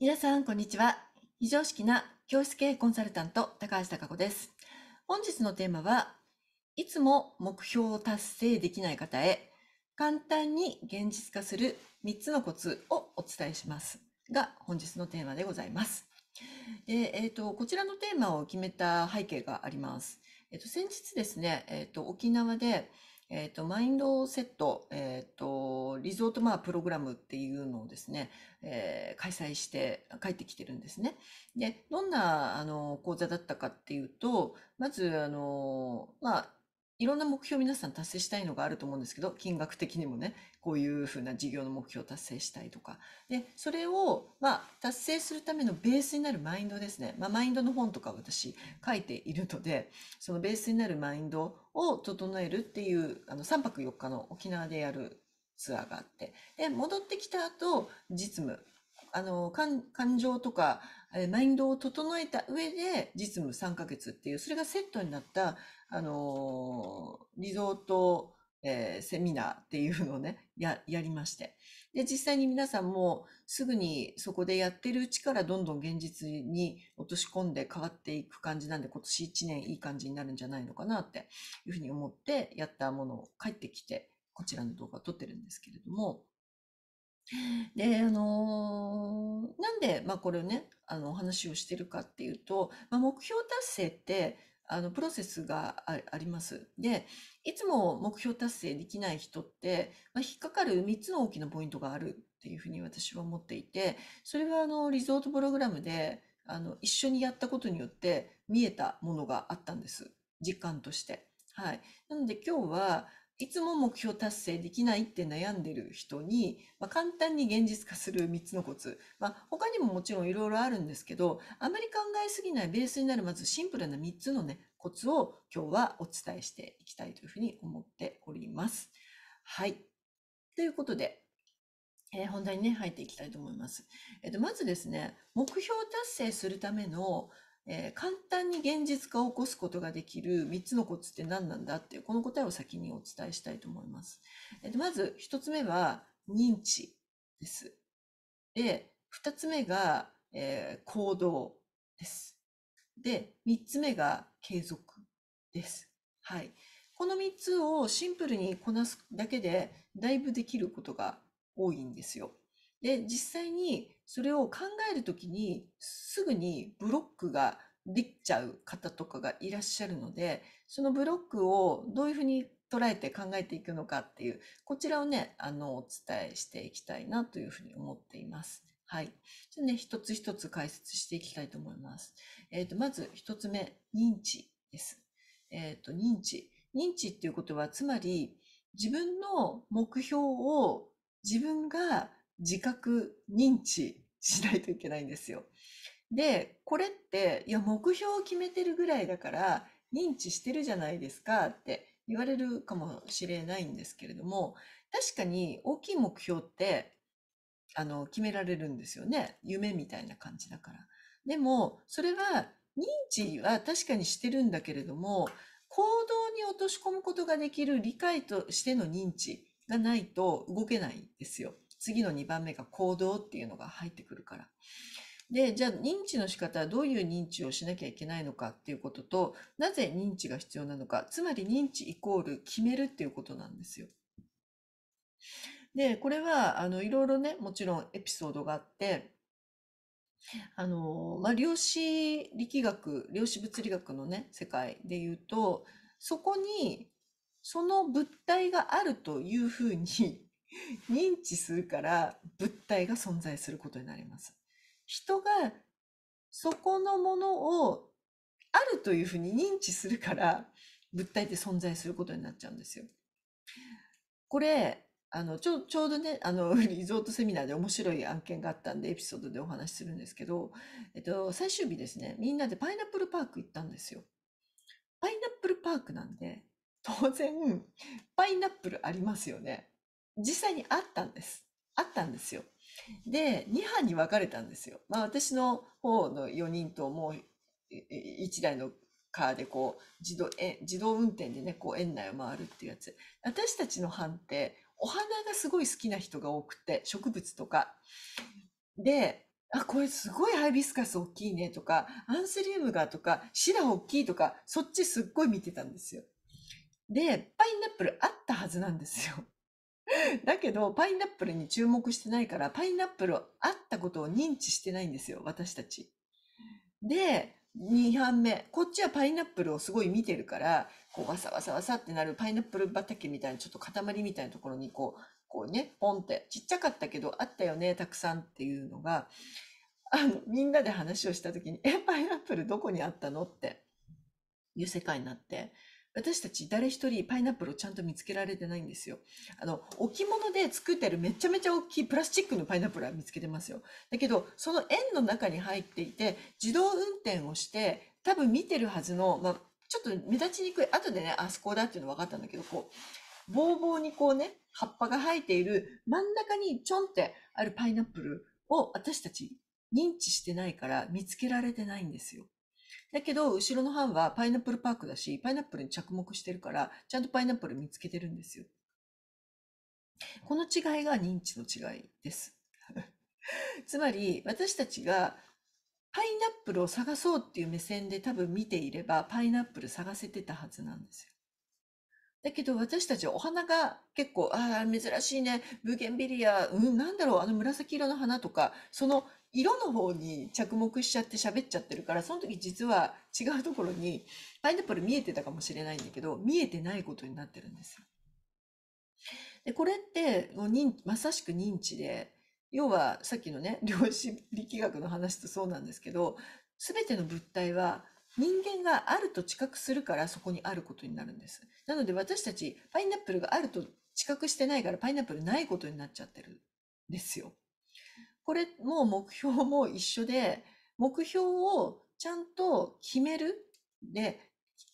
皆さん、こんにちは。非常識な教室系コンサルタント、高橋孝子です。本日のテーマは、いつも目標を達成できない方へ、簡単に現実化する3つのコツをお伝えしますが、本日のテーマでございます。ーと、こちらのテーマを決めた背景があります。えーと、先日ですね、えーと、沖縄で、えー、と、マインドセット、えー、と、リゾートまあプログラムっていうのをですね、えー、開催して帰ってきてるんですね。で、どんな、あの、講座だったかっていうと、まず、あの、まあ、いろんな目標皆さん達成したいのがあると思うんですけど、金額的にもね、こういうふうな事業の目標を達成したいとか。で、それを、まあ、達成するためのベースになるマインドですね。まあ、マインドの本とか私書いているので、そのベースになるマインドを整えるっていう、あの、3泊4日の沖縄でやるツアーがあって。で、戻ってきた後、実務、あの、感情とか、マインドを整えた上で実務3ヶ月っていう、それがセットになったあのー、リゾート、えー、セミナーっていうのをね、や、やりまして。で、実際に皆さんもすぐにそこでやってるうちからどんどん現実に落とし込んで変わっていく感じなんで、今年1年いい感じになるんじゃないのかなっていうふうに思ってやったものを帰ってきて、こちらの動画を撮ってるんですけれども、で、あのー、なんで、まあ、これをね、あの、お話をしてるかっていうと、まあ、目標達成って、あのプロセスがあります。で、いつも目標達成できない人って、まあ、引っかかる3つの大きなポイントがあるっていうふうに私は思っていて、それはあのリゾートプログラムであの一緒にやったことによって見えたものがあったんです。実感として。はい。なので今日はいつも目標達成できないって悩んでる人に、まあ、簡単に現実化する3つのコツ。まあ、他にももちろんいろいろあるんですけど、あまり考えすぎないベースになるまずシンプルな3つのね、コツを今日はお伝えしていきたいというふうに思っております。はい。ということで、えー、本題にね、入っていきたいと思います。えー、と、まずですね、目標達成するための、えー、簡単に現実化を起こすことができる3つのコツって何なんだっていう、この答えを先にお伝えしたいと思います。えー、まず1つ目は認知です。で、2つ目が、えー、行動です。で、3つ目が継続です。はい。この3つをシンプルにこなすだけで、だいぶできることが多いんですよ。で、実際にそれを考えるときにすぐにブロックができちゃう方とかがいらっしゃるので、そのブロックをどういうふうに捉えて考えていくのかっていう、こちらをね、あの、お伝えしていきたいなというふうに思っています。はい。じゃね、一つ一つ解説していきたいと思います。えー、と、まず一つ目、認知です。えー、と、認知。認知っていうことは、つまり自分の目標を自分が自覚認知しないといけないんですよ。で、これって、いや、目標を決めてるぐらいだから、認知してるじゃないですかって言われるかもしれないんですけれども、確かに大きい目標って、あの、決められるんですよね。夢みたいな感じだから。でも、それは、認知は確かにしてるんだけれども、行動に落とし込むことができる理解としての認知がないと動けないんですよ。次の2番目が行動っていうのが入ってくるから。で、じゃあ認知の仕方はどういう認知をしなきゃいけないのかっていうことと、なぜ認知が必要なのか、つまり認知イコール決めるっていうことなんですよ。で、これは、あの、いろいろね、もちろんエピソードがあって、あの、まあ、量子力学、量子物理学のね、世界で言うと、そこに、その物体があるというふうに認知するから物体が存在することになります。人がそこのものをあるというふうに認知するから物体って存在することになっちゃうんですよ。これあのちょちょうどねあの リゾートセミナーで面白い案件があったんでエピソードでお話しするんですけど、えっと、最終日ですねみんなでパイナップルパーク行ったんですよ。パイナップルパークなんで当然パイナップルありますよね。実際にあったんです。あったんですよ。で、2班に分かれたんですよ。まあ私の方の4人ともう1台のカーでこう自動自動運転でね、こう園内を回るっていうやつ。私たちの班ってお花がすごい好きな人が多くて、植物とか。で、あ、これすごいハイビスカス大きいねとか、アンセリウムがとか、シダ大きいとか、そっちすっごい見てたんですよ。で、パイナップルあったはずなんですよ。だけど、パイナップルに注目してないから、パイナップルあったことを認知してないんですよ、私たち。で、2番目、こっちはパイナップルをすごい見てるから、こう、わさわさわさってなるパイナップル畑みたいな、ちょっと塊みたいなところに、こう、こうね、ポンって、ちっちゃかったけど、あったよね、たくさんっていうのが、あの、みんなで話をした時に、え、パイナップルどこにあったのっていう世界になって、私たち誰一人パイナップルをちゃんと見つけられてないんですよ。あの、置物で作ってるめちゃめちゃ大きいプラスチックのパイナップルは見つけてますよ。だけど、その円の中に入っていて、自動運転をして、多分見てるはずの、まあ、ちょっと目立ちにくい。後でね、あそこだっていうの分かったんだけど、こう、ぼうぼうにこうね、葉っぱが生えている真ん中にちょんってあるパイナップルを私たち認知してないから見つけられてないんですよ。だけど、後ろの班はパイナップルパークだし、パイナップルに着目してるから、ちゃんとパイナップル見つけてるんですよ。この違いが認知の違いです。つまり、私たちがパイナップルを探そうっていう目線で多分見ていれば、パイナップル探せてたはずなんですよ。だけど私たちはお花が結構、ああ、珍しいね、ブーゲンビリア、うん、なんだろう、あの紫色の花とか、その色の方に着目しちゃって喋っちゃってるから、その時実は違うところに、パイナップル見えてたかもしれないんだけど、見えてないことになってるんですで、これって認、まさしく認知で、要はさっきのね、量子力学の話とそうなんですけど、全ての物体は人間があると知覚するからそこにあることになるんです。なので私たちパイナップルがあると知覚してないからパイナップルないことになっちゃってるんですよ。これも目標も一緒で、目標をちゃんと決める。で、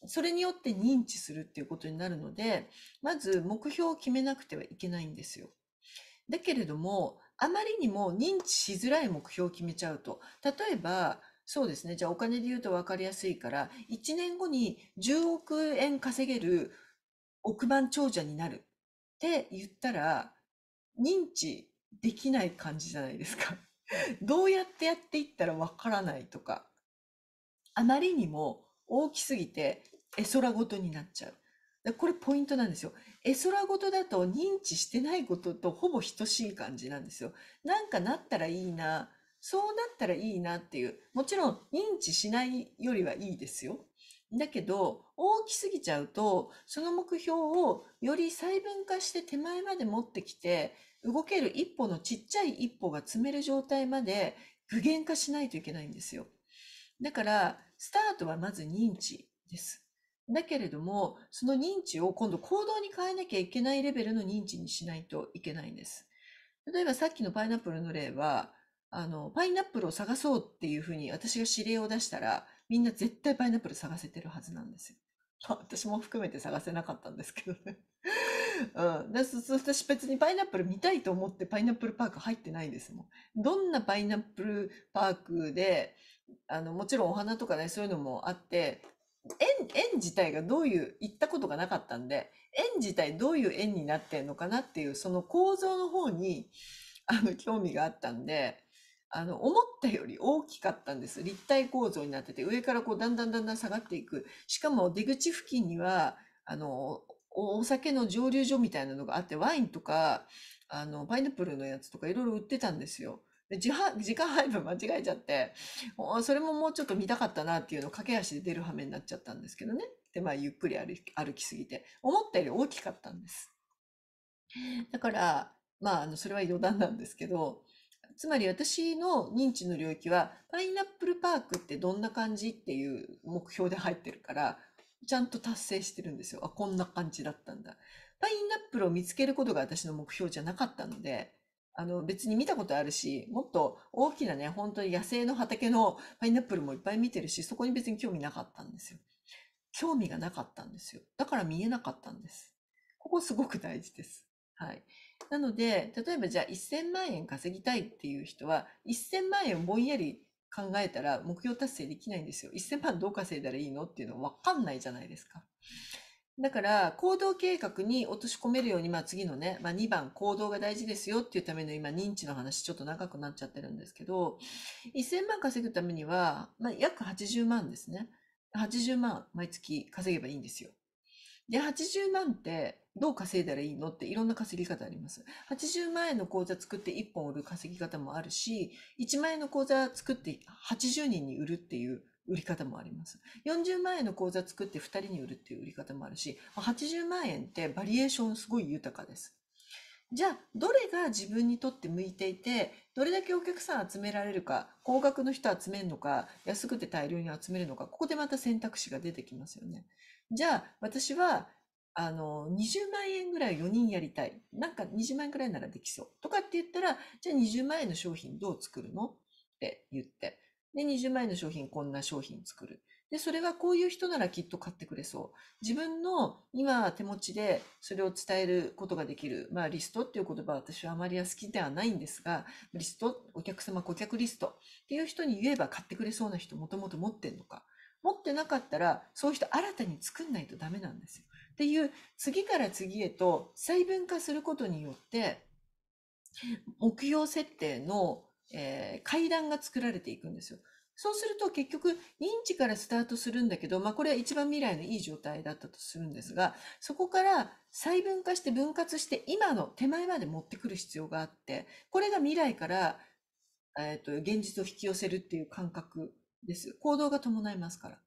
それによって認知するっていうことになるので、まず目標を決めなくてはいけないんですよ。だけれども、あまりにも認知しづらい目標を決めちゃうと、例えば、そうですね、じゃあお金で言うと分かりやすいから、1年後に10億円稼げる億万長者になるって言ったら、認知できない感じじゃないですか。どうやってやっていったらわからないとか、あまりにも大きすぎて絵空ごとになっちゃう。これポイントなんですよ。絵空ごとだと認知してないこととほぼ等しい感じなんですよ。なんかなったらいいな、そうなったらいいなっていう。もちろん認知しないよりはいいですよ。だけど、大きすぎちゃうと、その目標をより細分化して手前まで持ってきて、動ける一歩のちっちゃい一歩が詰める状態まで具現化しないといけないんですよ。だから、スタートはまず認知です。だけれども、その認知を今度行動に変えなきゃいけないレベルの認知にしないといけないんです。例えばさっきのパイナップルの例は、あの、パイナップルを探そうっていうふうに私が指令を出したら、みんな絶対パイナップル探せてるはずなんですよ。私も含めて探せなかったんですけどね。うん、私別にパイナップル見たいと思ってパイナップルパーク入ってないですもん。どんなパイナップルパークで、あの、もちろんお花とかね、そういうのもあって、園、園自体がどういう、行ったことがなかったんで、園自体どういう園になってんのかなっていう、その構造の方に、あの、興味があったんで、あの、思ったより大きかったんです。立体構造になってて、上からこう、だんだんだんだん下がっていく。しかも出口付近には、あの、お酒の蒸留所みたいなのがあって、ワインとか、あの、パイナップルのやつとかいろいろ売ってたんですよ。で、時間配分間違えちゃって、それももうちょっと見たかったなっていうのを駆け足で出る羽目になっちゃったんですけどね。で、まあ、ゆっくり歩き、歩きすぎて、思ったより大きかったんです。だから、まあ、あの、それは余談なんですけど、つまり私の認知の領域は、パイナップルパークってどんな感じっていう目標で入ってるから、ちゃんと達成してるんですよ。あ、こんな感じだったんだ。パイナップルを見つけることが私の目標じゃなかったので、あの別に見たことあるし、もっと大きなね、本当に野生の畑のパイナップルもいっぱい見てるし、そこに別に興味なかったんですよ。興味がなかったんですよ。だから見えなかったんです。ここすごく大事です。はい。なので、例えばじゃあ1000万円稼ぎたいっていう人は、1000万円をぼんやり考えたら目標達成できないんですよ。1000万どう稼いだらいいのっていうの分かんないじゃないですか。だから行動計画に落とし込めるように、まあ、次のね、まあ、2番行動が大事ですよっていうための今認知の話ちょっと長くなっちゃってるんですけど1000万稼ぐためには、まあ、約80万ですね80万毎月稼げばいいんですよ。で80万ってどう稼いだらいいのっていろんな稼ぎ方あります。80万円の口座作って1本売る稼ぎ方もあるし、1万円の口座作って80人に売るっていう売り方もあります。40万円の口座作って2人に売るっていう売り方もあるし、80万円ってバリエーションすごい豊かです。じゃあ、どれが自分にとって向いていて、どれだけお客さん集められるか、高額の人集めるのか、安くて大量に集めるのか、ここでまた選択肢が出てきますよね。じゃあ、私はあの、20万円ぐらい4人やりたい。なんか20万円ぐらいならできそう。とかって言ったら、じゃあ20万円の商品どう作るのって言って。で、20万円の商品こんな商品作る。で、それはこういう人ならきっと買ってくれそう。自分の今手持ちでそれを伝えることができる。まあリストっていう言葉は私はあまり好きではないんですが、リスト、お客様顧客リストっていう人に言えば買ってくれそうな人もともと持ってんのか。持ってなかったら、そういう人新たに作んないとダメなんですよ。っていう次から次へと細分化することによって目標設定の、えー、階段が作られていくんですよ。そうすると結局認知からスタートするんだけど、まあこれは一番未来のいい状態だったとするんですが、そこから細分化して分割して今の手前まで持ってくる必要があって、これが未来から、えっ、ー、と現実を引き寄せるっていう感覚です。行動が伴いますから。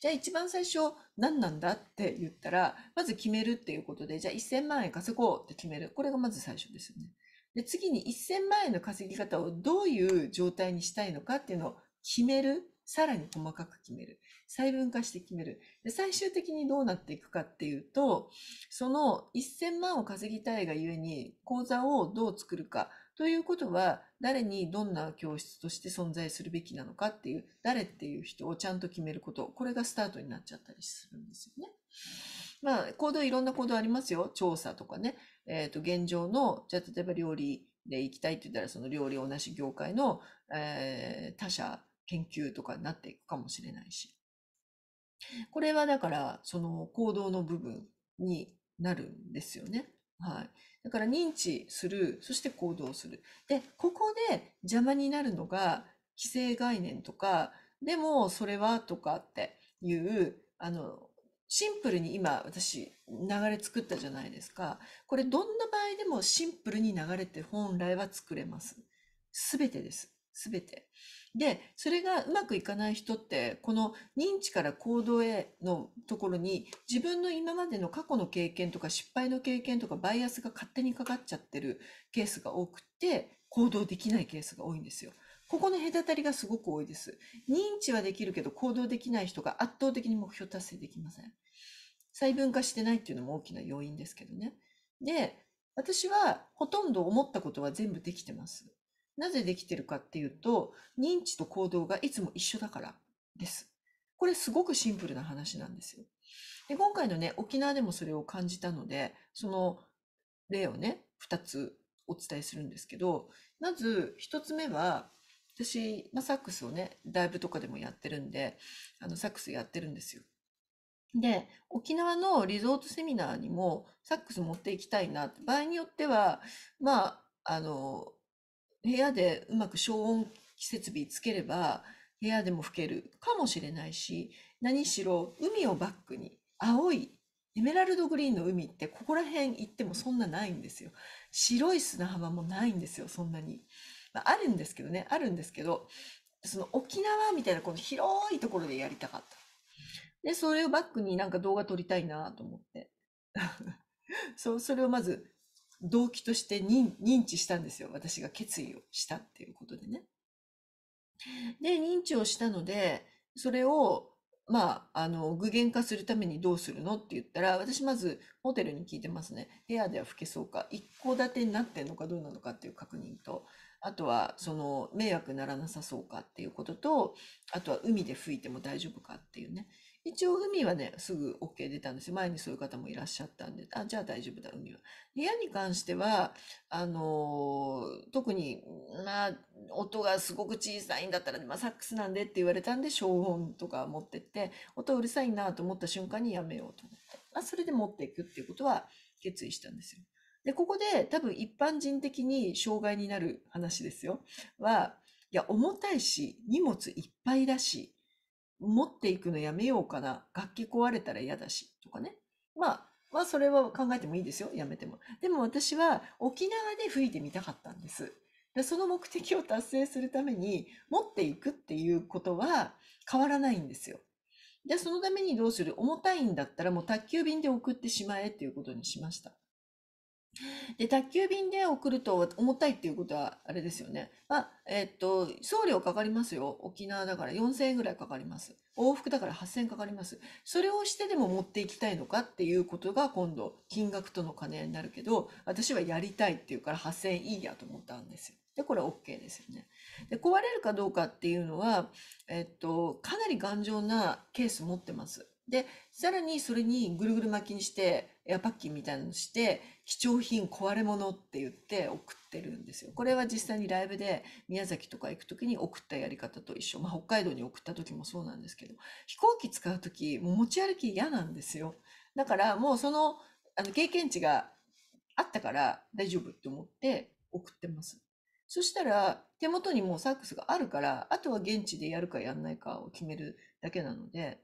じゃあ一番最初何なんだって言ったら、まず決めるっていうことで、じゃあ1000万円稼ごうって決める。これがまず最初ですよね。で、次に1000万円の稼ぎ方をどういう状態にしたいのかっていうのを決める。さらに細かく決める。細分化して決める。で最終的にどうなっていくかっていうと、その1000万を稼ぎたいがゆえに、口座をどう作るか、ということは、誰にどんな教室として存在するべきなのかっていう、誰っていう人をちゃんと決めること、これがスタートになっちゃったりするんですよね。まあ、行動いろんな行動ありますよ。調査とかね。えっ、ー、と、現状の、じゃあ例えば料理で行きたいって言ったら、その料理同じ業界の、えー、他社研究とかになっていくかもしれないし。これはだから、その行動の部分になるんですよね。はい。だから認知する、そして行動する。で、ここで邪魔になるのが、規制概念とか、でもそれはとかっていう、あの、シンプルに今私流れ作ったじゃないですか。これどんな場合でもシンプルに流れて本来は作れます。すべてです。すべて。で、それがうまくいかない人って、この認知から行動へのところに、自分の今までの過去の経験とか失敗の経験とかバイアスが勝手にかかっちゃってるケースが多くて、行動できないケースが多いんですよ。ここの隔たりがすごく多いです。認知はできるけど行動できない人が圧倒的に目標達成できません。細分化してないっていうのも大きな要因ですけどね。で、私はほとんど思ったことは全部できてます。なぜできてるかっていうと、認知と行動がいつも一緒だからです。これすごくシンプルな話なんですよ。で、今回のね、沖縄でもそれを感じたので、その例をね、2つお伝えするんですけど、まず1つ目は、私、まあ、サックスをね、ライブとかでもやってるんで、あの、サックスやってるんですよ。で、沖縄のリゾートセミナーにもサックス持っていきたいな場合によっては、まあ、あの、部屋でうまく消音設備つければ部屋でも吹けるかもしれないし何しろ海をバックに青いエメラルドグリーンの海ってここら辺行ってもそんなないんですよ白い砂浜もないんですよそんなに、まあ、あるんですけどねあるんですけどその沖縄みたいなこの広いところでやりたかったでそれをバックになんか動画撮りたいなと思って そそれをまず動機として認知したんですよ私が決意をしたっていうことでね。で認知をしたのでそれをまあ、あの具現化するためにどうするのって言ったら私まずホテルに聞いてますね部屋では吹けそうか一戸建てになってんのかどうなのかっていう確認とあとはその迷惑ならなさそうかっていうこととあとは海で吹いても大丈夫かっていうね一応、海はね、すぐ OK 出たんですよ。前にそういう方もいらっしゃったんで、あ、じゃあ大丈夫だ、海は。部屋に関しては、あのー、特に、まあ、音がすごく小さいんだったら、まあ、サックスなんでって言われたんで、消音とか持ってって、音うるさいなと思った瞬間にやめようと思って、まあ、それで持っていくっていうことは決意したんですよ。で、ここで多分一般人的に障害になる話ですよ。は、いや、重たいし、荷物いっぱいだし、持っていくのやめようかな。楽器壊れたら嫌だし、とかね。まあ、まあ、それは考えてもいいですよ。やめても。でも私は沖縄で吹いてみたかったんです。でその目的を達成するために持っていくっていうことは変わらないんですよ。で、そのためにどうする重たいんだったらもう宅急便で送ってしまえっていうことにしました。で宅急便で送ると重たいっていうことはあれですよね、まあえっと送料かかりますよ沖縄だから4000円ぐらいかかります往復だから8000円かかりますそれをしてでも持っていきたいのかっていうことが今度金額との兼ね合いになるけど私はやりたいっていうから8000円いいやと思ったんですよ。でこれ OK ですよね。で壊れるかどうかっていうのは、えっと、かなり頑丈なケース持ってます。でさらにそれにぐるぐる巻きにしてエアパッキンみたいなのして、貴重品壊れ物って言って送ってるんですよ。これは実際にライブで宮崎とか行く時に送ったやり方と一緒。まあ、北海道に送った時もそうなんですけど、飛行機使う時、もう持ち歩き嫌なんですよ。だからもうその、あの、経験値があったから大丈夫って思って送ってます。そしたら、手元にもうサックスがあるから、あとは現地でやるかやんないかを決めるだけなので、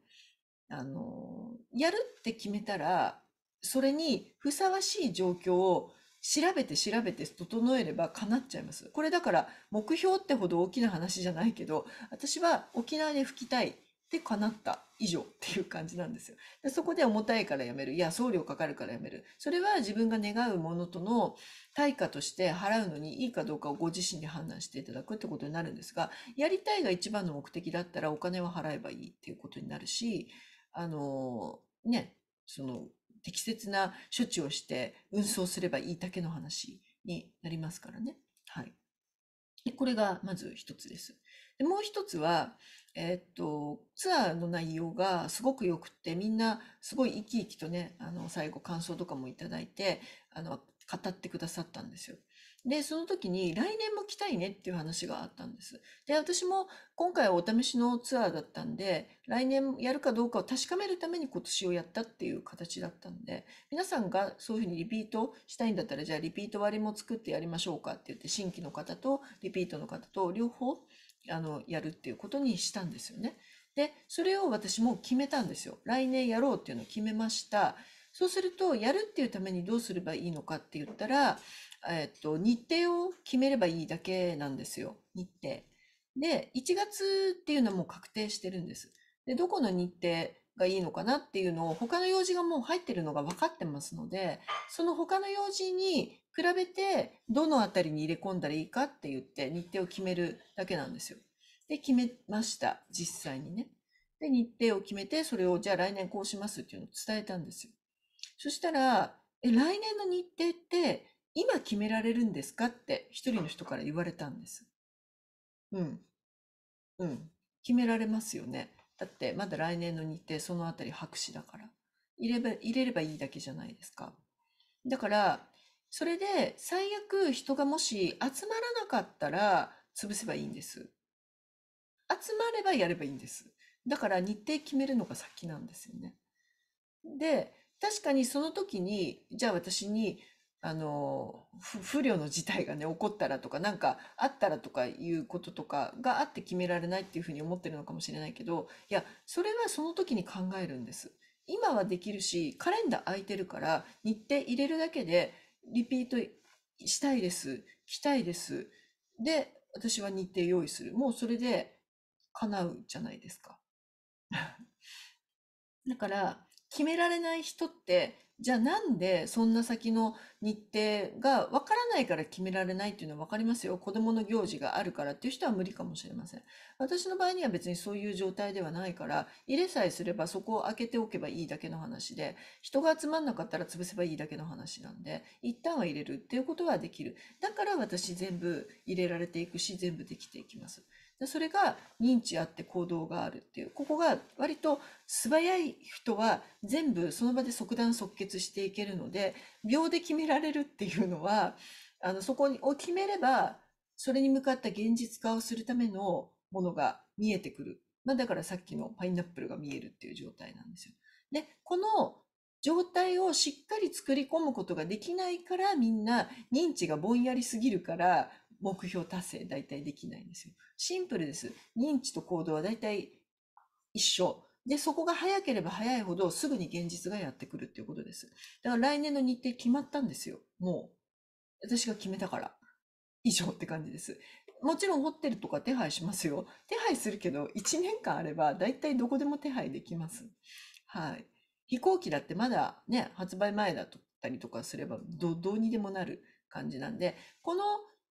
あの、やるって決めたら、それにふさわしい状況を調べて調べて整えれば叶っちゃいます。これだから目標ってほど大きな話じゃないけど、私は沖縄で吹きたい。って叶った。以上っていう感じなんですよ。でそこで重たいからやめる。いや、送料かかるからやめる。それは自分が願うものとの対価として払うのにいいかどうかをご自身で判断していただくってことになるんですが、やりたいが一番の目的だったらお金は払えばいいっていうことになるし、あの、ね、その、適切な処置をして運送すればいいだけの話になりますからね。はい。でこれがまず一つです。でもう一つは、えー、っと、ツアーの内容がすごく良くて、みんなすごい生き生きとね、あの、最後感想とかもいただいて、あの、語ってくださったんですよ。で、その時に来年も来たいねっていう話があったんです。で、私も今回はお試しのツアーだったんで、来年やるかどうかを確かめるために今年をやったっていう形だったんで、皆さんがそういうふうにリピートしたいんだったら、じゃあリピート割も作ってやりましょうかって言って、新規の方とリピートの方と両方、あの、やるっていうことにしたんですよね。で、それを私も決めたんですよ。来年やろうっていうのを決めました。そうすると、やるっていうためにどうすればいいのかって言ったら、えっと、日程を決めればいいだけなんですよ。日程。で、1月っていうのはもう確定してるんです。で、どこの日程がいいのかなっていうのを他の用事がもう入ってるのが分かってますので、その他の用事に比べてどのあたりに入れ込んだらいいかって言って日程を決めるだけなんですよ。で、決めました。実際にね。で、日程を決めて、それをじゃあ来年こうしますっていうのを伝えたんですよ。そしたら、え、来年の日程って今決められるんですかって一人の人から言われたんです。うん。うん。決められますよね。だってまだ来年の日程そのあたり白紙だから。入れば、入れればいいだけじゃないですか。だから、それで最悪人がもし集まらなかったら潰せばいいんです。集まればやればいいんです。だから日程決めるのが先なんですよね。で、確かにその時に、じゃあ私にあの、不慮の事態がね、起こったらとか、何かあったらとかいうこととかがあって決められないっていうふうに思ってるのかもしれないけど、いや、それはその時に考えるんです。今はできるし、カレンダー空いてるから、日程入れるだけで、リピートしたいです、来たいです。で、私は日程用意する。もうそれで叶うじゃないですか。だから、決められない人って、じゃあなんでそんな先の日程がわからないから決められないっていうのはわかりますよ。子供の行事があるからっていう人は無理かもしれません。私の場合には別にそういう状態ではないから、入れさえすればそこを開けておけばいいだけの話で、人が集まんなかったら潰せばいいだけの話なんで、一旦は入れるっていうことはできる。だから私全部入れられていくし、全部できていきます。でそれが認知あって行動があるっていうここが割と素早い人は全部その場で即断即決していけるので秒で決められるっていうのはあのそこを決めればそれに向かった現実化をするためのものが見えてくる、まあ、だからさっきのパイナップルが見えるっていう状態なんですよ。でこの状態をしっかり作り込むことができないからみんな認知がぼんやりすぎるから目標達成大体できないんですよ。シンプルです。認知と行動は大体一緒。で、そこが早ければ早いほどすぐに現実がやってくるっていうことです。だから来年の日程決まったんですよ。もう。私が決めたから。以上って感じです。もちろんホテルとか手配しますよ。手配するけど、1年間あれば大体どこでも手配できます。はい。飛行機だってまだね、発売前だったりとかすればど、どうにでもなる感じなんで、この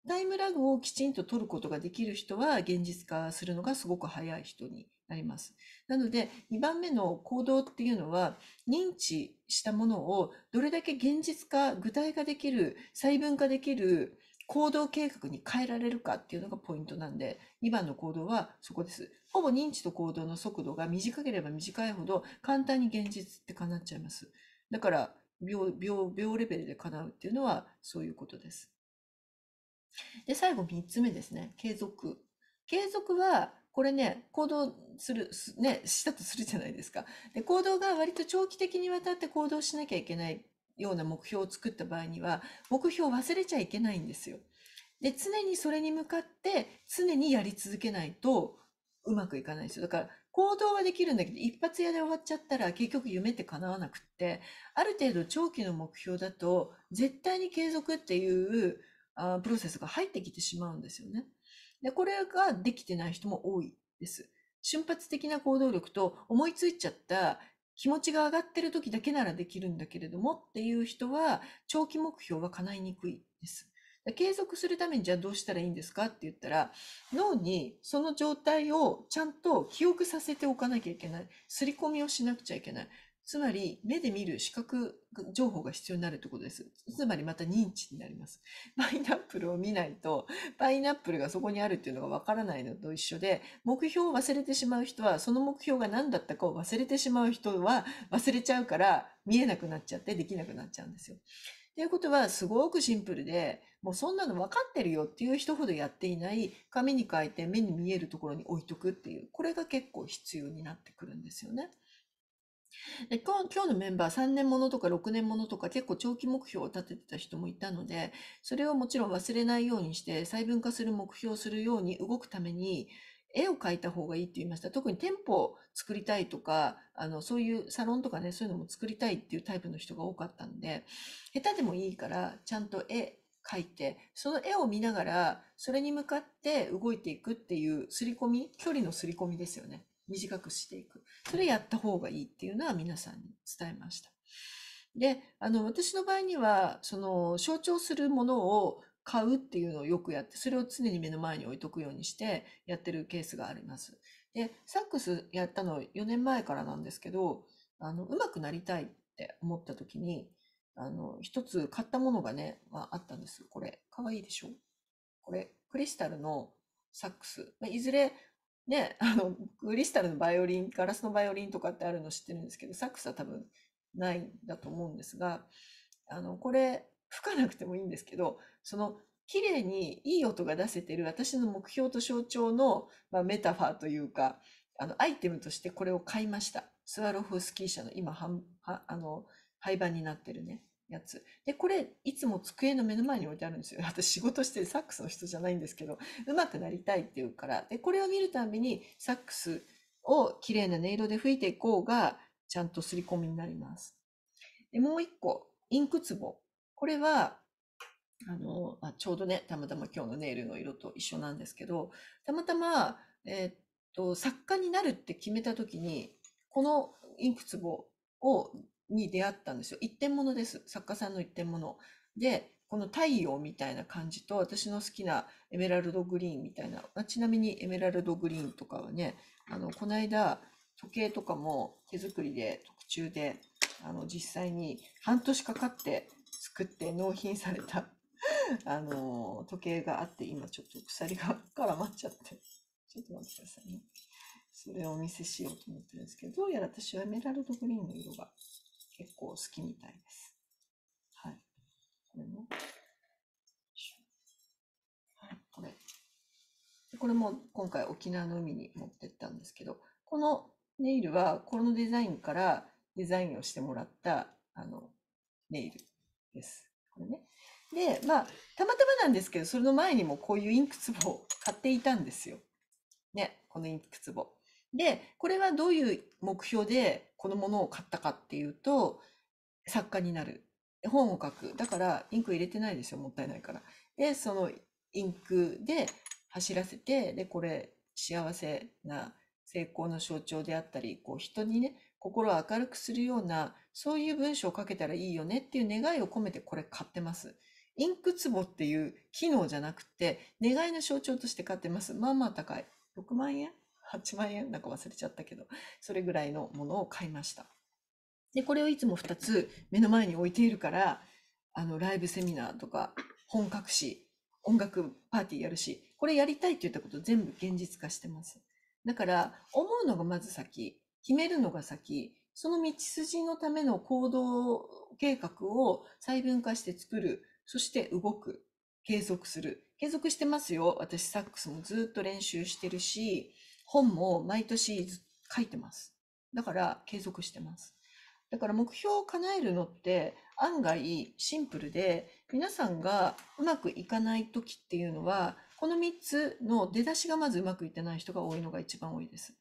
タイムラグをきちんと取ることができる人は現実化するのがすごく早い人になります。なので2番目の行動っていうのは認知したものをどれだけ現実化、具体化できる、細分化できる行動計画に変えられるかっていうのがポイントなんで2番の行動はそこです。ほぼ認知と行動の速度が短ければ短いほど簡単に現実って叶っちゃいます。だから秒レベルで叶うっていうのはそういうことです。で、最後3つ目ですね。継続。継続は、これね、行動する、ね、したとするじゃないですか。で、行動が割と長期的にわたって行動しなきゃいけないような目標を作った場合には、目標を忘れちゃいけないんですよ。で、常にそれに向かって、常にやり続けないと、うまくいかないですよ。だから、行動はできるんだけど、一発屋で終わっちゃったら、結局夢って叶わなくって、ある程度長期の目標だと、絶対に継続っていう、プロセスが入ってきてしまうんですよね。で、これができてない人も多いです。瞬発的な行動力と思いついちゃった気持ちが上がってる時だけならできるんだけれどもっていう人は長期目標は叶いにくいです。継続するためにじゃあどうしたらいいんですかって言ったら脳にその状態をちゃんと記憶させておかなきゃいけない。刷り込みをしなくちゃいけない。つまり、目で見る視覚情報が必要になるってことです。つまり、また認知になります。パイナップルを見ないと、パイナップルがそこにあるっていうのがわからないのと一緒で、目標を忘れてしまう人は、その目標が何だったかを忘れてしまう人は、忘れちゃうから、見えなくなっちゃって、できなくなっちゃうんですよ。っていうことは、すごくシンプルで、もうそんなの分かってるよっていう人ほどやっていない、紙に書いて目に見えるところに置いとくっていう、これが結構必要になってくるんですよね。で今日のメンバー3年ものとか6年ものとか結構長期目標を立ててた人もいたのでそれをもちろん忘れないようにして細分化する目標をするように動くために絵を描いた方がいいって言いました。特に店舗を作りたいとか、あの、そういうサロンとかね、そういうのも作りたいっていうタイプの人が多かったんで、下手でもいいから、ちゃんと絵描いて、その絵を見ながら、それに向かって動いていくっていう、刷り込み、距離のすり込みですよね。短くしていく。それやった方がいいっていうのは皆さんに伝えました。で、あの、私の場合には、その、象徴するものを買うっていうのをよくやって、それを常に目の前に置いとくようにしてやってるケースがあります。で、サックスやったの4年前からなんですけど、あの、上手くなりたいって思った時に、あの、一つ買ったものがね、まあ、あったんですこれ、かわいいでしょこれ、クリスタルのサックス。まあ、いずれね、あの、クリスタルのバイオリン、ガラスのバイオリンとかってあるの知ってるんですけど、サックスは多分ないんだと思うんですが、あの、これ、吹かなくてもいいんですけど、その、綺麗にいい音が出せてる私の目標と象徴の、まあ、メタファーというか、あの、アイテムとしてこれを買いました。スワロフスキー社の今、はんはあの、廃盤になってるね。やつ。で、これ、いつも机の目の前に置いてあるんですよ。私仕事してるサックスの人じゃないんですけど、うまくなりたいって言うから。で、これを見るたびに、サックスを綺麗な音色で吹いていこうが、ちゃんとすり込みになります。で、もう一個、インク壺これは、あの、あちょうどね、たまたま今日のネイルの色と一緒なんですけど、たまたま、えー、っと、作家になるって決めた時に、このインク壺をに出会ったんですよ。一点物です。作家さんの一点物。で、この太陽みたいな感じと、私の好きなエメラルドグリーンみたいな、ちなみにエメラルドグリーンとかはね、あの、この間、時計とかも手作りで特注で、あの、実際に半年かかって作って納品されたあの、時計があって、今ちょっと鎖が絡まっちゃって、ちょっと待ってくださいね。それをお見せしようと思ってるんですけど、どうやら私はエメラルドグリーンの色が結構好きみたいです。はい。これも。はい、これ。これも今回沖縄の海に持ってったんですけど、このネイルはこのデザインからデザインをしてもらったあのネイルです。これね。で、まあ、たまたまなんですけど、それの前にもこういうインク壺を買っていたんですよ。ね、このインク壺。で、これはどういう目標でこのものを買ったかっていうと、作家になる。本を書く。だから、インク入れてないですよ。もったいないから。で、そのインクで走らせて、で、これ、幸せな成功の象徴であったり、こう、人にね、心を明るくするような、そういう文章を書けたらいいよねっていう願いを込めてこれ買ってます。インク壺っていう機能じゃなくて、願いの象徴として買ってます。まあまあ高い。6万円8万円なんか忘れちゃったけど、それぐらいのものを買いました。で、これをいつも2つ目の前に置いているから、あの、ライブセミナーとか、本格誌、音楽パーティーやるし、これやりたいって言ったこと全部現実化してます。だから、思うのがまず先、決めるのが先、その道筋のための行動計画を細分化して作る、そして動く、継続する。継続してますよ。私、サックスもずっと練習してるし、本も毎年書いてます。だから継続してます。だから目標を叶えるのって案外シンプルで、皆さんがうまくいかない時っていうのは、この3つの出だしがまずうまくいってない人が多いのが一番多いです。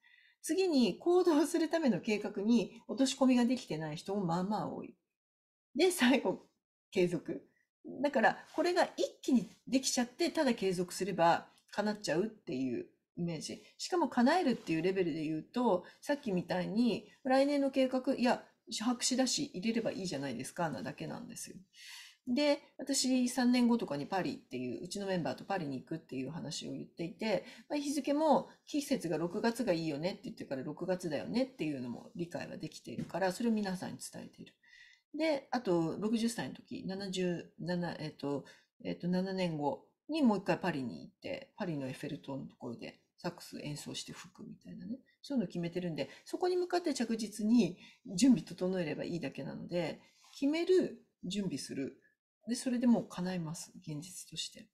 次に行動するための計画に落とし込みができてない人もまあまあ多い。で、最後、継続。だから、これが一気にできちゃって、ただ継続すれば叶っちゃうっていうイメージ。しかも叶えるっていうレベルで言うと、さっきみたいに、来年の計画、いや、白紙だし入れればいいじゃないですか、なだけなんですよ。で、私3年後とかにパリっていう、うちのメンバーとパリに行くっていう話を言っていて、まあ、日付も季節が6月がいいよねって言ってから6月だよねっていうのも理解はできているから、それを皆さんに伝えている。で、あと60歳の時、77、えっ、と、えっ、と、7年後にもう一回パリに行って、パリのエッフェル塔のところでサックス演奏して吹くみたいなね、そういうのを決めてるんで、そこに向かって着実に準備整えればいいだけなので、決める、準備する。で、それでもう叶えます、現実として。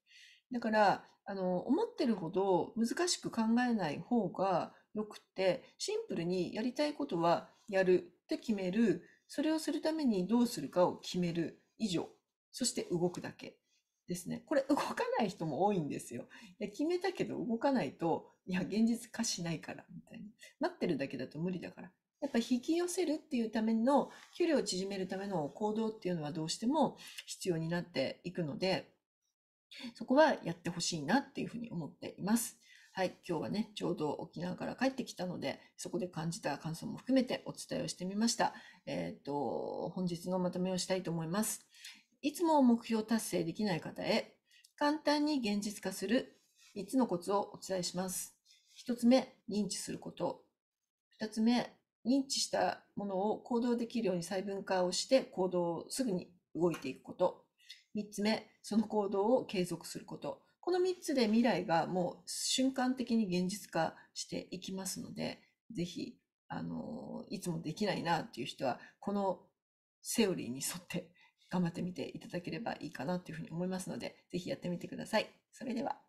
だから、あの、思ってるほど難しく考えない方が良くて、シンプルにやりたいことはやるって決める、それをするためにどうするかを決める以上、そして動くだけですね。これ動かない人も多いんですよ。で決めたけど動かないといや、現実化しないから、みたいな。待ってるだけだと無理だから。やっぱ引き寄せるっていうための、距離を縮めるための行動っていうのはどうしても必要になっていくので、そこはやってほしいなっていうふうに思っています。はい、今日はね、ちょうど沖縄から帰ってきたので、そこで感じた感想も含めてお伝えをしてみました。えっ、と、本日のまとめをしたいと思います。いつも目標達成できない方へ、簡単に現実化する3つのコツをお伝えします。1つ目、認知すること。2つ目、認知したものを行動できるように細分化をして行動をすぐに動いていくこと。3つ目、その行動を継続すること。この3つで未来がもう瞬間的に現実化していきますので、ぜひ、あの、いつもできないなっていう人は、このセオリーに沿って頑張ってみていただければいいかなというふうに思いますので、ぜひやってみてください。それでは。